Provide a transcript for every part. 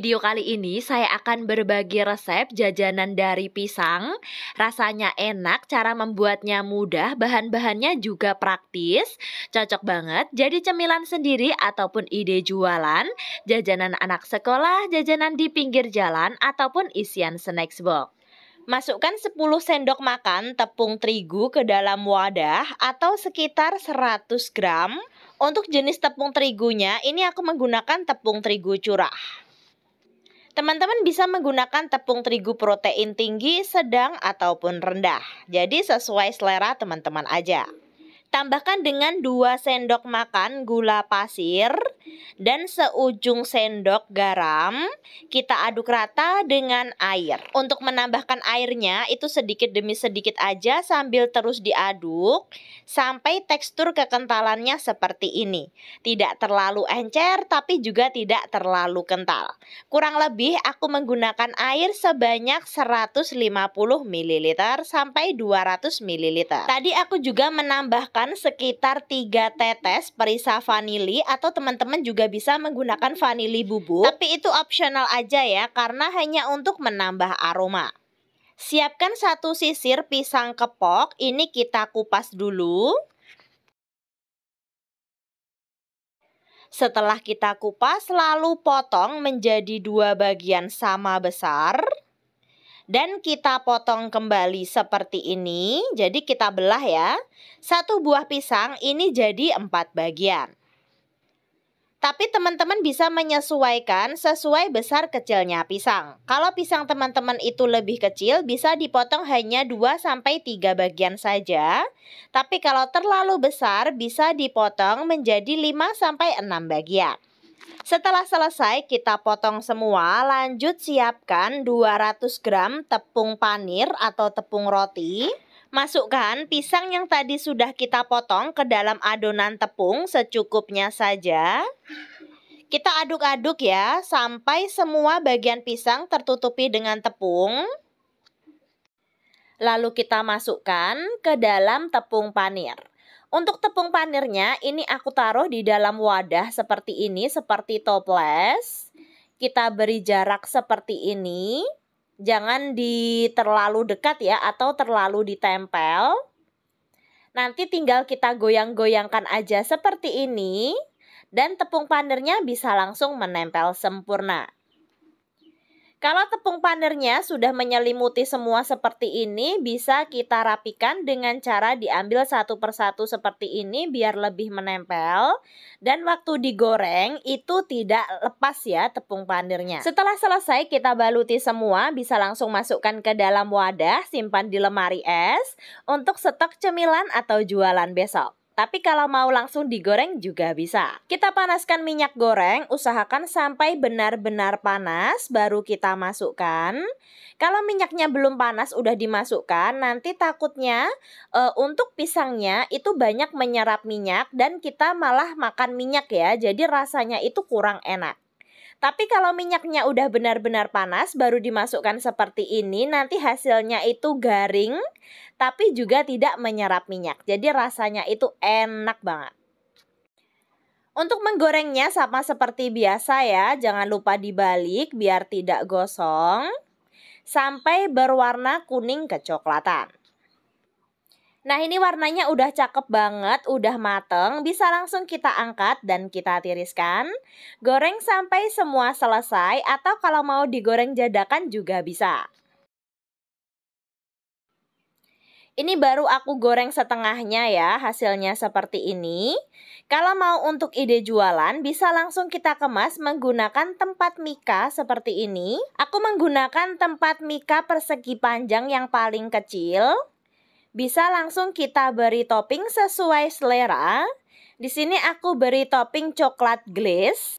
video kali ini saya akan berbagi resep jajanan dari pisang. Rasanya enak, cara membuatnya mudah, bahan-bahannya juga praktis. Cocok banget jadi cemilan sendiri ataupun ide jualan, jajanan anak sekolah, jajanan di pinggir jalan, ataupun isian snack box. Masukkan 10 sendok makan tepung terigu ke dalam wadah atau sekitar 100 gram. Untuk jenis tepung terigunya, ini aku menggunakan tepung terigu curah. Teman-teman bisa menggunakan tepung terigu protein tinggi, sedang, ataupun rendah. Jadi sesuai selera teman-teman aja. Tambahkan dengan 2 sendok makan gula pasir dan seujung sendok garam. Kita aduk rata dengan air. Untuk menambahkan airnya itu sedikit demi sedikit aja sambil terus diaduk sampai tekstur kekentalannya seperti ini. Tidak terlalu encer tapi juga tidak terlalu kental. Kurang lebih aku menggunakan air sebanyak 150 ml sampai 200 ml. Tadi aku juga menambahkan menggunakan sekitar 3 tetes perisa vanili atau teman-teman juga bisa menggunakan vanili bubuk. Tapi itu optional aja ya karena hanya untuk menambah aroma. Siapkan satu sisir pisang kepok, ini kita kupas dulu. Setelah kita kupas, lalu potong menjadi dua bagian sama besar dan kita potong kembali seperti ini. Jadi kita belah ya. Satu buah pisang ini jadi empat bagian. Tapi teman-teman bisa menyesuaikan sesuai besar kecilnya pisang. Kalau pisang teman-teman itu lebih kecil, bisa dipotong hanya 2-3 bagian saja. Tapi kalau terlalu besar, bisa dipotong menjadi 5-6 bagian. Setelah selesai kita potong semua Lanjut siapkan 200 gram tepung panir atau tepung roti Masukkan pisang yang tadi sudah kita potong ke dalam adonan tepung secukupnya saja Kita aduk-aduk ya sampai semua bagian pisang tertutupi dengan tepung Lalu kita masukkan ke dalam tepung panir untuk tepung panirnya ini aku taruh di dalam wadah seperti ini, seperti toples. Kita beri jarak seperti ini. Jangan di terlalu dekat ya atau terlalu ditempel. Nanti tinggal kita goyang-goyangkan aja seperti ini dan tepung panirnya bisa langsung menempel sempurna. Kalau tepung panirnya sudah menyelimuti semua seperti ini, bisa kita rapikan dengan cara diambil satu persatu seperti ini biar lebih menempel. Dan waktu digoreng itu tidak lepas ya tepung panirnya. Setelah selesai kita baluti semua, bisa langsung masukkan ke dalam wadah, simpan di lemari es untuk stok cemilan atau jualan besok tapi kalau mau langsung digoreng juga bisa. Kita panaskan minyak goreng, usahakan sampai benar-benar panas, baru kita masukkan. Kalau minyaknya belum panas, udah dimasukkan, nanti takutnya e, untuk pisangnya itu banyak menyerap minyak dan kita malah makan minyak ya, jadi rasanya itu kurang enak. Tapi kalau minyaknya udah benar-benar panas baru dimasukkan seperti ini nanti hasilnya itu garing tapi juga tidak menyerap minyak. Jadi rasanya itu enak banget. Untuk menggorengnya sama seperti biasa ya, jangan lupa dibalik biar tidak gosong sampai berwarna kuning kecoklatan. Nah ini warnanya udah cakep banget, udah mateng, bisa langsung kita angkat dan kita tiriskan. Goreng sampai semua selesai atau kalau mau digoreng jadakan juga bisa. Ini baru aku goreng setengahnya ya, hasilnya seperti ini. Kalau mau untuk ide jualan, bisa langsung kita kemas menggunakan tempat mika seperti ini. Aku menggunakan tempat mika persegi panjang yang paling kecil. Bisa langsung kita beri topping sesuai selera. Di sini aku beri topping coklat glaze.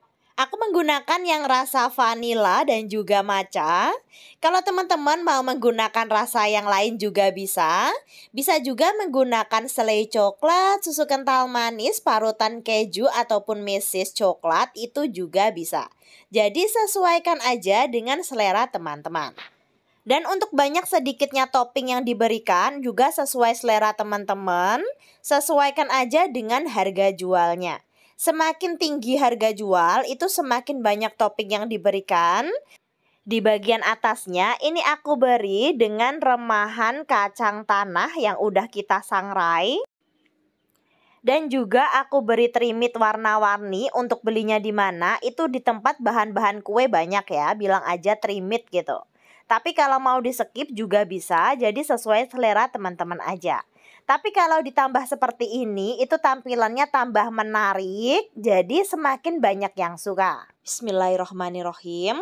Aku menggunakan yang rasa vanila dan juga maca. Kalau teman-teman mau menggunakan rasa yang lain juga bisa. Bisa juga menggunakan selai coklat, susu kental manis, parutan keju ataupun meses coklat itu juga bisa. Jadi sesuaikan aja dengan selera teman-teman. Dan untuk banyak sedikitnya topping yang diberikan juga sesuai selera teman-teman, sesuaikan aja dengan harga jualnya. Semakin tinggi harga jual, itu semakin banyak topping yang diberikan. Di bagian atasnya ini aku beri dengan remahan kacang tanah yang udah kita sangrai. Dan juga aku beri trimit warna-warni untuk belinya di mana itu di tempat bahan-bahan kue banyak ya, bilang aja trimit gitu. Tapi kalau mau di skip juga bisa, jadi sesuai selera teman-teman aja. Tapi kalau ditambah seperti ini, itu tampilannya tambah menarik, jadi semakin banyak yang suka. Bismillahirrohmanirrohim.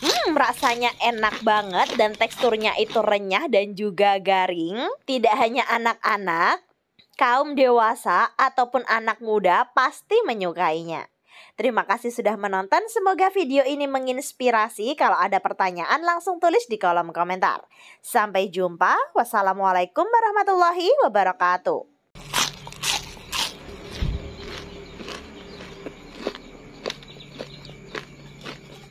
Hmm, rasanya enak banget dan teksturnya itu renyah dan juga garing. Tidak hanya anak-anak, kaum dewasa ataupun anak muda pasti menyukainya. Terima kasih sudah menonton. Semoga video ini menginspirasi. Kalau ada pertanyaan langsung tulis di kolom komentar. Sampai jumpa. Wassalamualaikum warahmatullahi wabarakatuh.